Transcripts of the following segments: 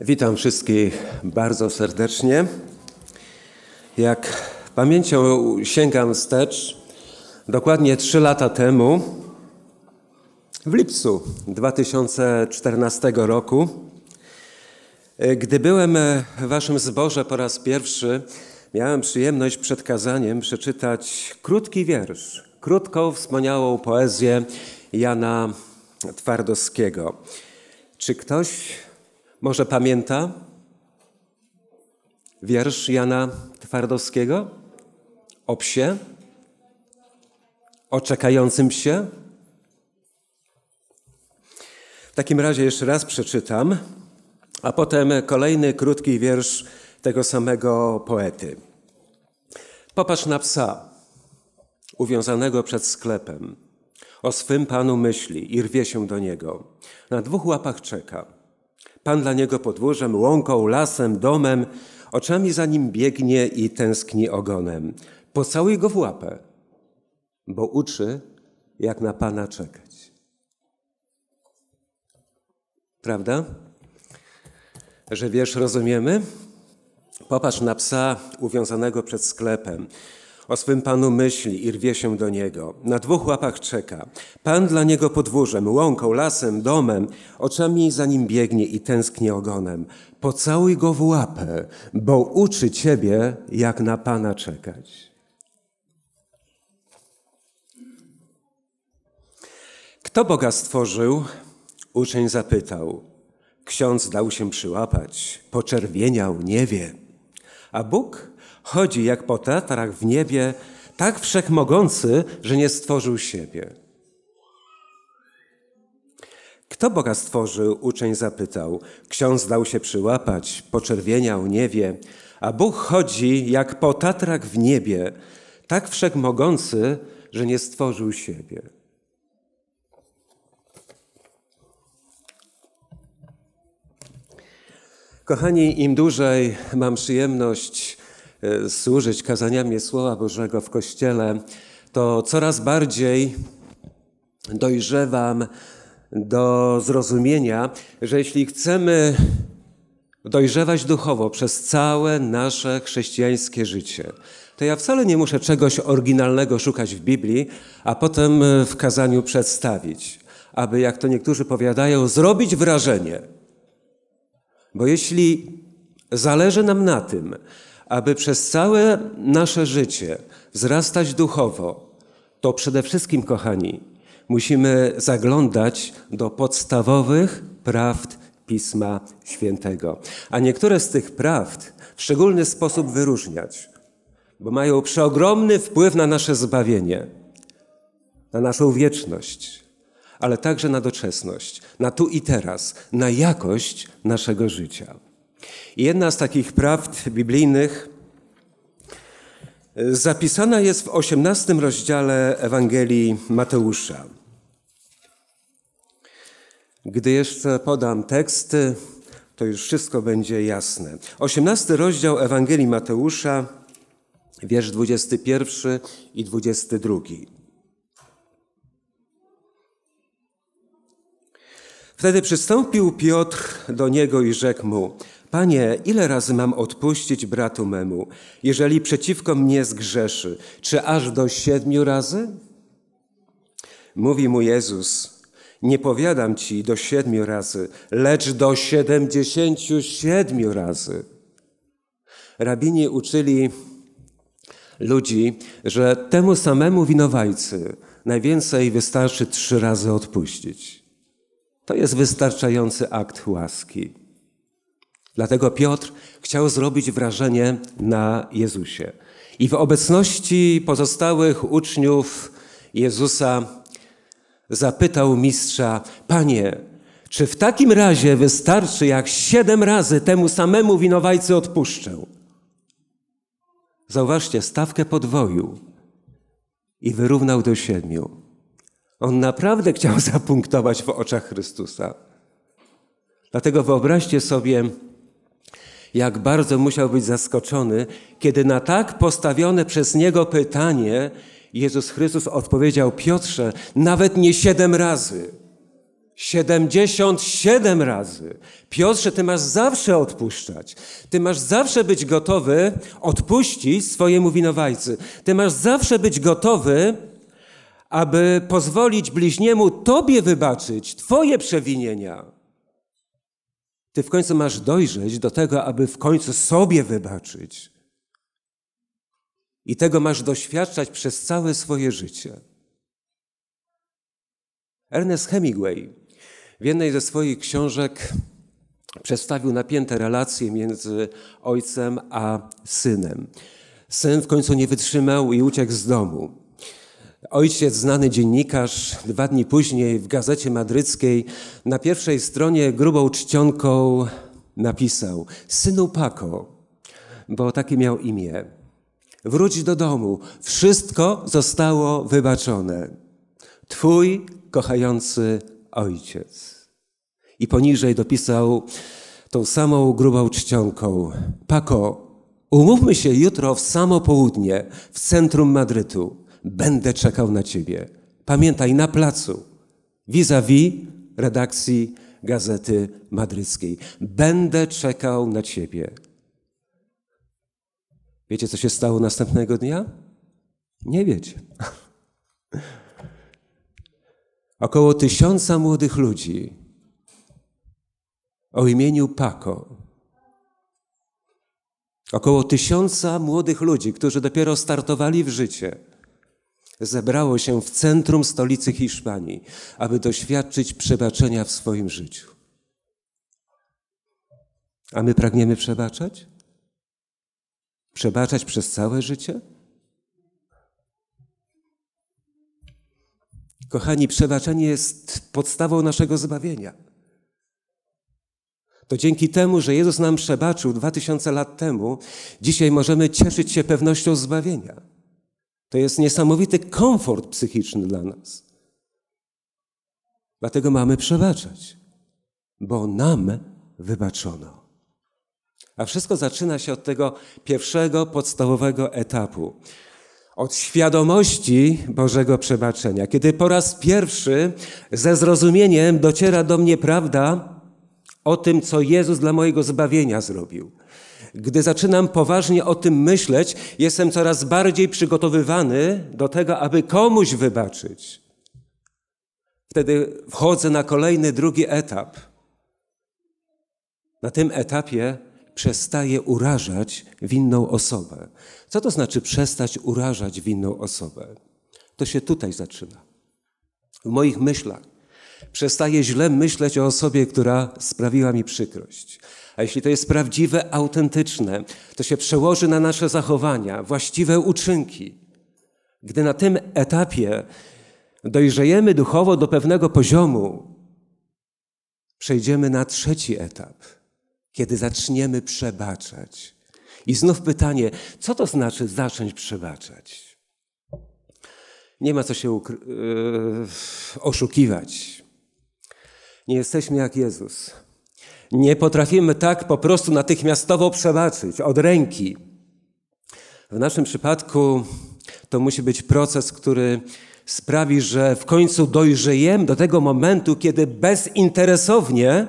Witam wszystkich bardzo serdecznie. Jak pamięcią sięgam wstecz, dokładnie trzy lata temu, w lipcu 2014 roku, gdy byłem w Waszym zborze po raz pierwszy, miałem przyjemność przed kazaniem przeczytać krótki wiersz, krótką, wspaniałą poezję Jana Twardowskiego. Czy ktoś może pamięta wiersz Jana Twardowskiego o psie, o czekającym psie? W takim razie jeszcze raz przeczytam, a potem kolejny krótki wiersz tego samego poety. Popatrz na psa, uwiązanego przed sklepem. O swym panu myśli i rwie się do niego. Na dwóch łapach czeka. Pan dla niego podwórzem, łąką, lasem, domem, oczami za nim biegnie i tęskni ogonem. Pocałuj go w łapę, bo uczy, jak na Pana czekać. Prawda? Że wiesz, rozumiemy? Popatrz na psa uwiązanego przed sklepem. O swym panu myśli i rwie się do niego. Na dwóch łapach czeka. Pan dla niego podwórzem, łąką, lasem, domem. Oczami za nim biegnie i tęsknie ogonem. Pocałuj go w łapę, bo uczy ciebie, jak na pana czekać. Kto Boga stworzył? Uczeń zapytał. Ksiądz dał się przyłapać, poczerwieniał, nie wie. A Bóg Chodzi jak po tatrach w niebie, tak wszechmogący, że nie stworzył siebie. Kto Boga stworzył? Uczeń zapytał. Ksiądz dał się przyłapać, poczerwieniał, nie wie. A Bóg chodzi jak po tatrach w niebie, tak wszechmogący, że nie stworzył siebie. Kochani, im dłużej mam przyjemność E, służyć kazaniami Słowa Bożego w Kościele, to coraz bardziej dojrzewam do zrozumienia, że jeśli chcemy dojrzewać duchowo przez całe nasze chrześcijańskie życie, to ja wcale nie muszę czegoś oryginalnego szukać w Biblii, a potem e, w kazaniu przedstawić, aby, jak to niektórzy powiadają, zrobić wrażenie. Bo jeśli zależy nam na tym, aby przez całe nasze życie wzrastać duchowo, to przede wszystkim, kochani, musimy zaglądać do podstawowych prawd Pisma Świętego. A niektóre z tych prawd w szczególny sposób wyróżniać, bo mają przeogromny wpływ na nasze zbawienie, na naszą wieczność, ale także na doczesność, na tu i teraz, na jakość naszego życia. I jedna z takich prawd biblijnych zapisana jest w 18 rozdziale Ewangelii Mateusza. Gdy jeszcze podam teksty, to już wszystko będzie jasne. 18 rozdział Ewangelii Mateusza, wiersz 21 i 22. Wtedy przystąpił Piotr do niego i rzekł mu: Panie, ile razy mam odpuścić bratu memu, jeżeli przeciwko mnie zgrzeszy? Czy aż do siedmiu razy? Mówi mu Jezus, nie powiadam ci do siedmiu razy, lecz do siedemdziesięciu siedmiu razy. Rabini uczyli ludzi, że temu samemu winowajcy najwięcej wystarczy trzy razy odpuścić. To jest wystarczający akt łaski. Dlatego Piotr chciał zrobić wrażenie na Jezusie. I w obecności pozostałych uczniów Jezusa zapytał mistrza: Panie, czy w takim razie wystarczy, jak siedem razy temu samemu winowajcy odpuszczę? Zauważcie, stawkę podwoił i wyrównał do siedmiu. On naprawdę chciał zapunktować w oczach Chrystusa. Dlatego wyobraźcie sobie, jak bardzo musiał być zaskoczony, kiedy na tak postawione przez niego pytanie Jezus Chrystus odpowiedział Piotrze nawet nie siedem razy. Siedemdziesiąt siedem razy. Piotrze, ty masz zawsze odpuszczać. Ty masz zawsze być gotowy odpuścić swojemu winowajcy. Ty masz zawsze być gotowy, aby pozwolić bliźniemu tobie wybaczyć twoje przewinienia. Ty w końcu masz dojrzeć do tego, aby w końcu sobie wybaczyć. I tego masz doświadczać przez całe swoje życie. Ernest Hemingway w jednej ze swoich książek przedstawił napięte relacje między ojcem a synem. Syn w końcu nie wytrzymał i uciekł z domu. Ojciec, znany dziennikarz, dwa dni później w gazecie madryckiej na pierwszej stronie grubą czcionką napisał: Synu Paco, bo takie miał imię, wróć do domu, wszystko zostało wybaczone. Twój kochający ojciec. I poniżej dopisał tą samą grubą czcionką: Paco, umówmy się jutro w samo południe w centrum Madrytu będę czekał na ciebie. Pamiętaj, na placu, vis-a-vis redakcji Gazety Madryckiej. Będę czekał na ciebie. Wiecie, co się stało następnego dnia? Nie wiecie. Około tysiąca młodych ludzi o imieniu Paco. Około tysiąca młodych ludzi, którzy dopiero startowali w życie zebrało się w centrum stolicy Hiszpanii, aby doświadczyć przebaczenia w swoim życiu. A my pragniemy przebaczać? Przebaczać przez całe życie? Kochani, przebaczenie jest podstawą naszego zbawienia. To dzięki temu, że Jezus nam przebaczył dwa tysiące lat temu, dzisiaj możemy cieszyć się pewnością zbawienia. To jest niesamowity komfort psychiczny dla nas. Dlatego mamy przebaczać, bo nam wybaczono. A wszystko zaczyna się od tego pierwszego podstawowego etapu. Od świadomości Bożego przebaczenia. Kiedy po raz pierwszy ze zrozumieniem dociera do mnie prawda o tym, co Jezus dla mojego zbawienia zrobił gdy zaczynam poważnie o tym myśleć, jestem coraz bardziej przygotowywany do tego, aby komuś wybaczyć. Wtedy wchodzę na kolejny, drugi etap. Na tym etapie przestaję urażać winną osobę. Co to znaczy przestać urażać winną osobę? To się tutaj zaczyna. W moich myślach. Przestaję źle myśleć o osobie, która sprawiła mi przykrość. A jeśli to jest prawdziwe, autentyczne, to się przełoży na nasze zachowania, właściwe uczynki. Gdy na tym etapie dojrzejemy duchowo do pewnego poziomu, przejdziemy na trzeci etap, kiedy zaczniemy przebaczać. I znów pytanie, co to znaczy zacząć przebaczać? Nie ma co się yy, oszukiwać. Nie jesteśmy jak Jezus. Nie potrafimy tak po prostu natychmiastowo przebaczyć od ręki. W naszym przypadku to musi być proces, który sprawi, że w końcu dojrzejemy do tego momentu, kiedy bezinteresownie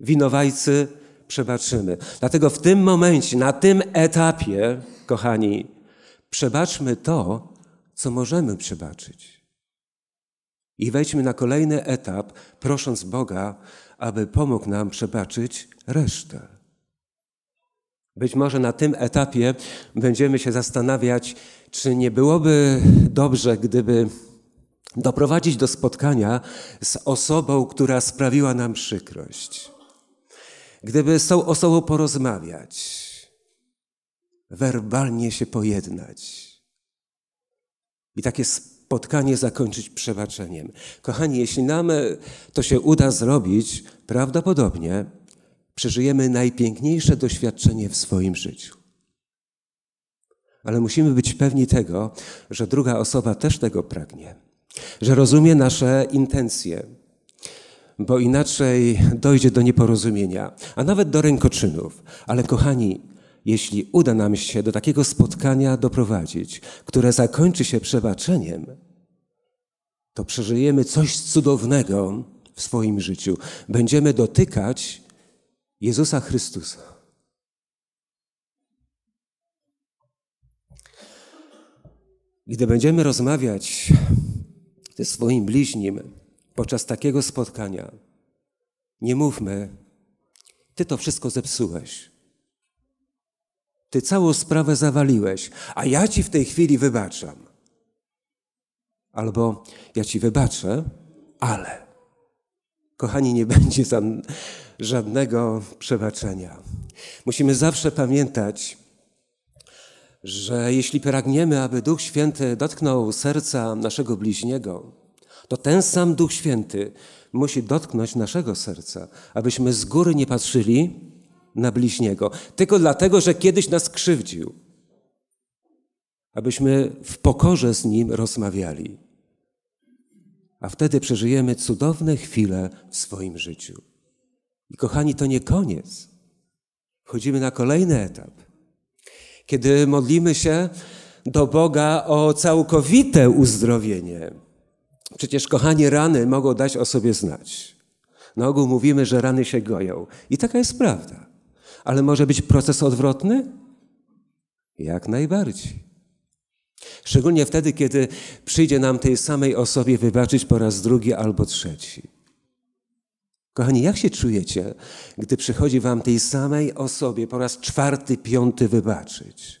winowajcy przebaczymy. Dlatego w tym momencie, na tym etapie, kochani, przebaczmy to, co możemy przebaczyć. I wejdźmy na kolejny etap, prosząc Boga, aby pomógł nam przebaczyć resztę. Być może na tym etapie będziemy się zastanawiać, czy nie byłoby dobrze, gdyby doprowadzić do spotkania z osobą, która sprawiła nam przykrość. Gdyby z tą osobą porozmawiać, werbalnie się pojednać. I takie spotkanie zakończyć przebaczeniem. Kochani, jeśli nam e, to się uda zrobić, prawdopodobnie przeżyjemy najpiękniejsze doświadczenie w swoim życiu. Ale musimy być pewni tego, że druga osoba też tego pragnie, że rozumie nasze intencje, bo inaczej dojdzie do nieporozumienia, a nawet do rękoczynów. Ale kochani, jeśli uda nam się do takiego spotkania doprowadzić, które zakończy się przebaczeniem, to przeżyjemy coś cudownego w swoim życiu. Będziemy dotykać Jezusa Chrystusa. Gdy będziemy rozmawiać ze swoim bliźnim podczas takiego spotkania, nie mówmy, Ty to wszystko zepsułeś. Ty całą sprawę zawaliłeś, a ja ci w tej chwili wybaczam. Albo ja ci wybaczę, ale. Kochani, nie będzie tam żadnego przebaczenia. Musimy zawsze pamiętać, że jeśli pragniemy, aby Duch Święty dotknął serca naszego bliźniego, to ten sam Duch Święty musi dotknąć naszego serca, abyśmy z góry nie patrzyli, na bliźniego, tylko dlatego, że kiedyś nas krzywdził. Abyśmy w pokorze z nim rozmawiali. A wtedy przeżyjemy cudowne chwile w swoim życiu. I kochani, to nie koniec. Wchodzimy na kolejny etap. Kiedy modlimy się do Boga o całkowite uzdrowienie. Przecież, kochani, rany mogą dać o sobie znać. Na ogół mówimy, że rany się goją. I taka jest prawda ale może być proces odwrotny? Jak najbardziej. Szczególnie wtedy, kiedy przyjdzie nam tej samej osobie wybaczyć po raz drugi albo trzeci. Kochani, jak się czujecie, gdy przychodzi wam tej samej osobie po raz czwarty, piąty wybaczyć?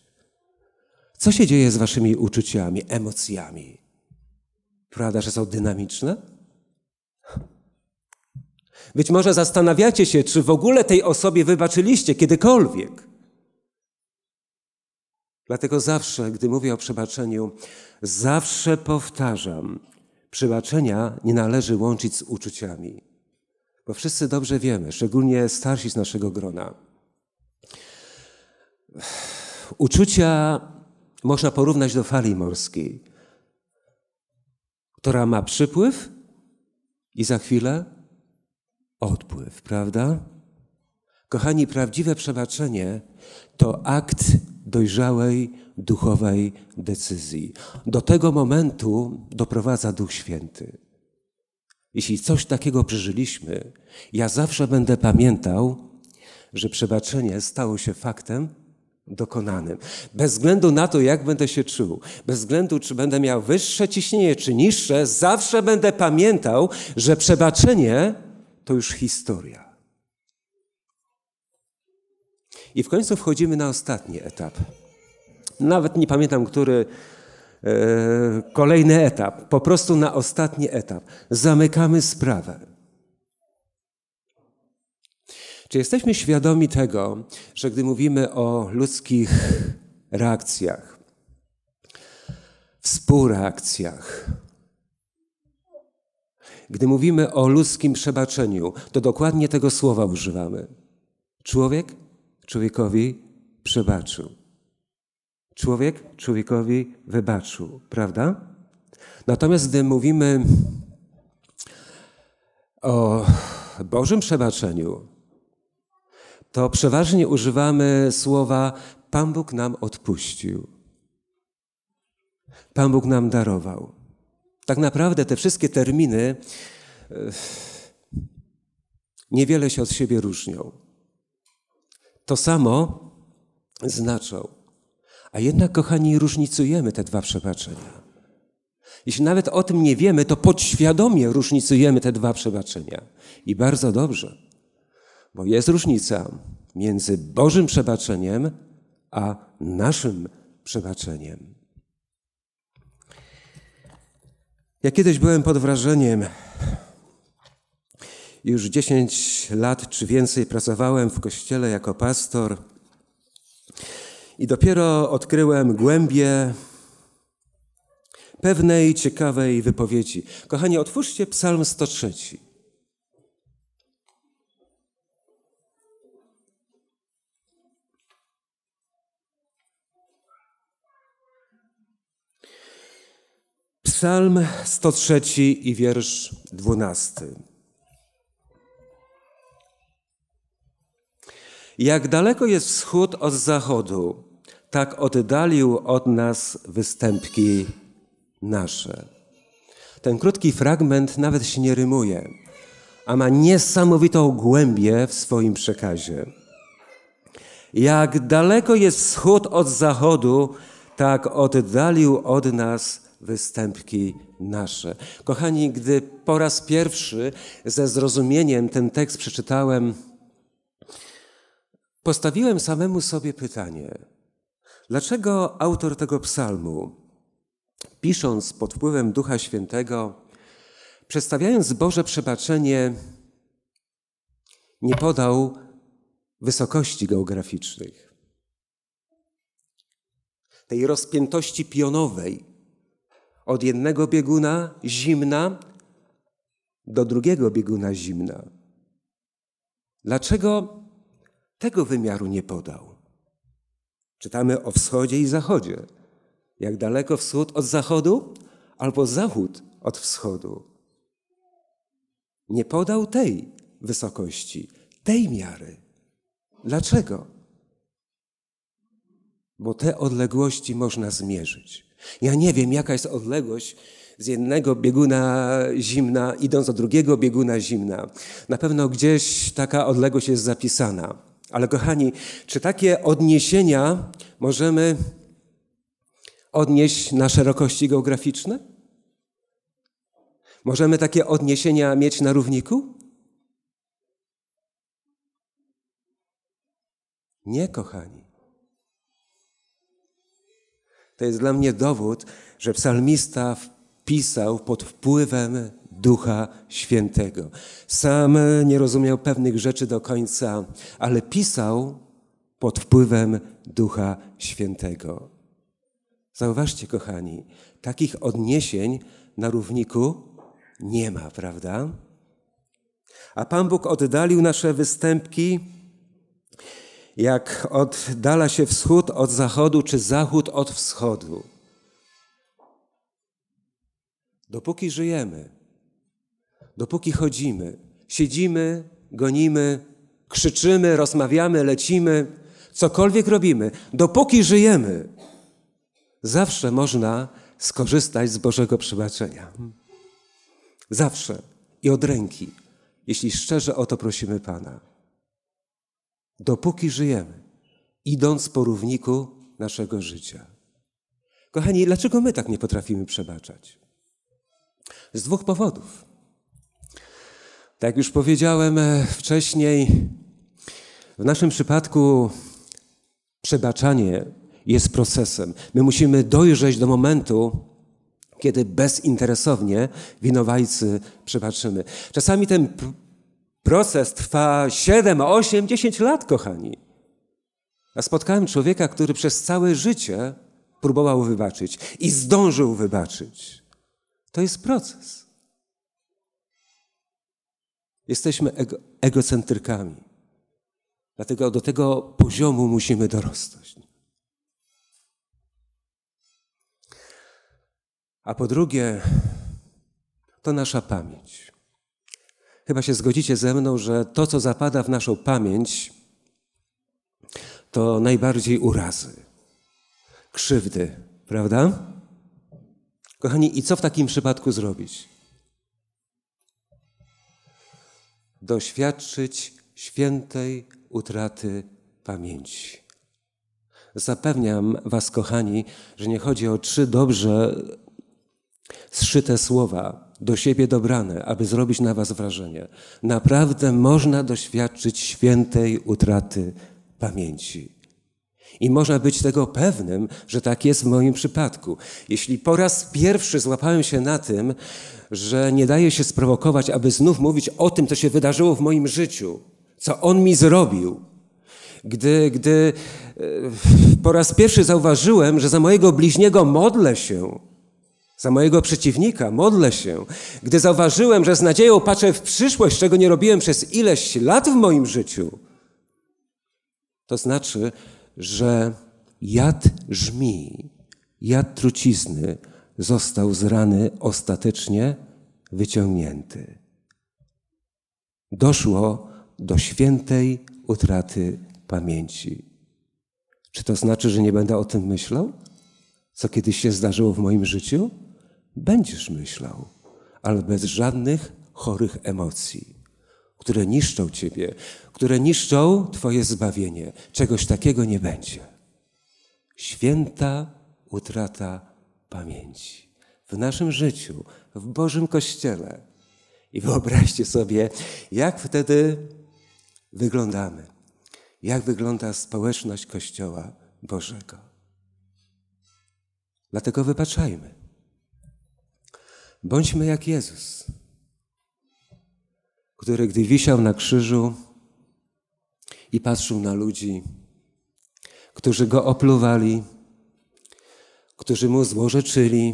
Co się dzieje z waszymi uczuciami, emocjami? Prawda, że są dynamiczne? Być może zastanawiacie się, czy w ogóle tej osobie wybaczyliście kiedykolwiek. Dlatego zawsze, gdy mówię o przebaczeniu, zawsze powtarzam, przebaczenia nie należy łączyć z uczuciami. Bo wszyscy dobrze wiemy, szczególnie starsi z naszego grona. Uczucia można porównać do fali morskiej, która ma przypływ i za chwilę odpływ, prawda? Kochani, prawdziwe przebaczenie to akt dojrzałej, duchowej decyzji. Do tego momentu doprowadza Duch Święty. Jeśli coś takiego przeżyliśmy, ja zawsze będę pamiętał, że przebaczenie stało się faktem dokonanym. Bez względu na to, jak będę się czuł, bez względu, czy będę miał wyższe ciśnienie, czy niższe, zawsze będę pamiętał, że przebaczenie to już historia. I w końcu wchodzimy na ostatni etap. Nawet nie pamiętam, który yy, kolejny etap. Po prostu na ostatni etap. Zamykamy sprawę. Czy jesteśmy świadomi tego, że gdy mówimy o ludzkich reakcjach, współreakcjach, gdy mówimy o ludzkim przebaczeniu, to dokładnie tego słowa używamy. Człowiek człowiekowi przebaczył. Człowiek człowiekowi wybaczył, prawda? Natomiast gdy mówimy o Bożym przebaczeniu, to przeważnie używamy słowa Pan Bóg nam odpuścił. Pan Bóg nam darował. Tak naprawdę te wszystkie terminy e, niewiele się od siebie różnią. To samo znaczą. A jednak, kochani, różnicujemy te dwa przebaczenia. Jeśli nawet o tym nie wiemy, to podświadomie różnicujemy te dwa przebaczenia. I bardzo dobrze, bo jest różnica między Bożym przebaczeniem a naszym przebaczeniem. Ja kiedyś byłem pod wrażeniem. Już 10 lat czy więcej pracowałem w kościele jako pastor i dopiero odkryłem głębie pewnej ciekawej wypowiedzi. Kochani, otwórzcie Psalm 103. Psalm 103 i wiersz 12. Jak daleko jest wschód od zachodu, tak oddalił od nas występki nasze. Ten krótki fragment nawet się nie rymuje, a ma niesamowitą głębię w swoim przekazie. Jak daleko jest wschód od zachodu, tak oddalił od nas występki nasze. Kochani, gdy po raz pierwszy ze zrozumieniem ten tekst przeczytałem, postawiłem samemu sobie pytanie, dlaczego autor tego psalmu, pisząc pod wpływem Ducha Świętego, przedstawiając Boże przebaczenie, nie podał wysokości geograficznych, tej rozpiętości pionowej, od jednego bieguna zimna do drugiego bieguna zimna. Dlaczego tego wymiaru nie podał? Czytamy o wschodzie i zachodzie. Jak daleko wschód od zachodu, albo zachód od wschodu. Nie podał tej wysokości, tej miary. Dlaczego? Bo te odległości można zmierzyć. Ja nie wiem, jaka jest odległość z jednego bieguna zimna, idąc do drugiego bieguna zimna. Na pewno gdzieś taka odległość jest zapisana. Ale kochani, czy takie odniesienia możemy odnieść na szerokości geograficzne? Możemy takie odniesienia mieć na równiku? Nie, kochani. To jest dla mnie dowód, że psalmista pisał pod wpływem Ducha Świętego. Sam nie rozumiał pewnych rzeczy do końca, ale pisał pod wpływem Ducha Świętego. Zauważcie, kochani, takich odniesień na równiku nie ma, prawda? A Pan Bóg oddalił nasze występki jak oddala się wschód od zachodu, czy zachód od wschodu. Dopóki żyjemy, dopóki chodzimy, siedzimy, gonimy, krzyczymy, rozmawiamy, lecimy, cokolwiek robimy, dopóki żyjemy, zawsze można skorzystać z Bożego przebaczenia. Zawsze i od ręki, jeśli szczerze o to prosimy Pana dopóki żyjemy, idąc po równiku naszego życia. Kochani, dlaczego my tak nie potrafimy przebaczać? Z dwóch powodów. Tak jak już powiedziałem e, wcześniej, w naszym przypadku przebaczanie jest procesem. My musimy dojrzeć do momentu, kiedy bezinteresownie winowajcy przebaczymy. Czasami ten Proces trwa 7, 8, 10 lat, kochani. A spotkałem człowieka, który przez całe życie próbował wybaczyć i zdążył wybaczyć. To jest proces. Jesteśmy ego, egocentrykami. Dlatego do tego poziomu musimy dorosnąć. A po drugie, to nasza pamięć chyba się zgodzicie ze mną, że to, co zapada w naszą pamięć, to najbardziej urazy, krzywdy, prawda? Kochani, i co w takim przypadku zrobić? Doświadczyć świętej utraty pamięci. Zapewniam Was, kochani, że nie chodzi o trzy dobrze zszyte słowa, do siebie dobrane, aby zrobić na was wrażenie. Naprawdę można doświadczyć świętej utraty pamięci. I można być tego pewnym, że tak jest w moim przypadku. Jeśli po raz pierwszy złapałem się na tym, że nie daje się sprowokować, aby znów mówić o tym, co się wydarzyło w moim życiu, co on mi zrobił, gdy, gdy e, po raz pierwszy zauważyłem, że za mojego bliźniego modlę się, za mojego przeciwnika, modlę się. Gdy zauważyłem, że z nadzieją patrzę w przyszłość, czego nie robiłem przez ileś lat w moim życiu, to znaczy, że jad żmi, jad trucizny został z rany ostatecznie wyciągnięty. Doszło do świętej utraty pamięci. Czy to znaczy, że nie będę o tym myślał? Co kiedyś się zdarzyło w moim życiu? Będziesz myślał, ale bez żadnych chorych emocji, które niszczą Ciebie, które niszczą Twoje zbawienie. Czegoś takiego nie będzie. Święta utrata pamięci. W naszym życiu, w Bożym Kościele. I wyobraźcie sobie, jak wtedy wyglądamy. Jak wygląda społeczność Kościoła Bożego. Dlatego wybaczajmy. Bądźmy jak Jezus, który gdy wisiał na krzyżu i patrzył na ludzi, którzy go opluwali, którzy mu złorzeczyli,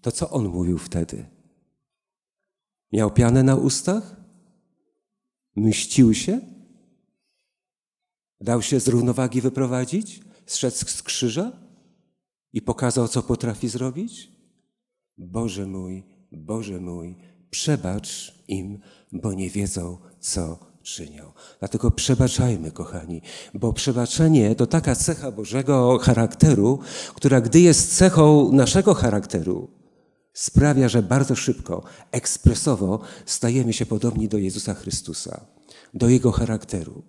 to co on mówił wtedy? Miał pianę na ustach? Mścił się? Dał się z równowagi wyprowadzić? Zszedł z krzyża i pokazał, co potrafi zrobić? Boże mój, Boże mój, przebacz im, bo nie wiedzą, co czynią. Dlatego przebaczajmy, kochani, bo przebaczenie to taka cecha Bożego charakteru, która gdy jest cechą naszego charakteru, sprawia, że bardzo szybko, ekspresowo stajemy się podobni do Jezusa Chrystusa, do Jego charakteru,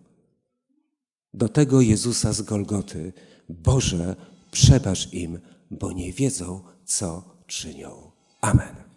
do tego Jezusa z Golgoty. Boże, przebacz im, bo nie wiedzą, co czynią. Amen.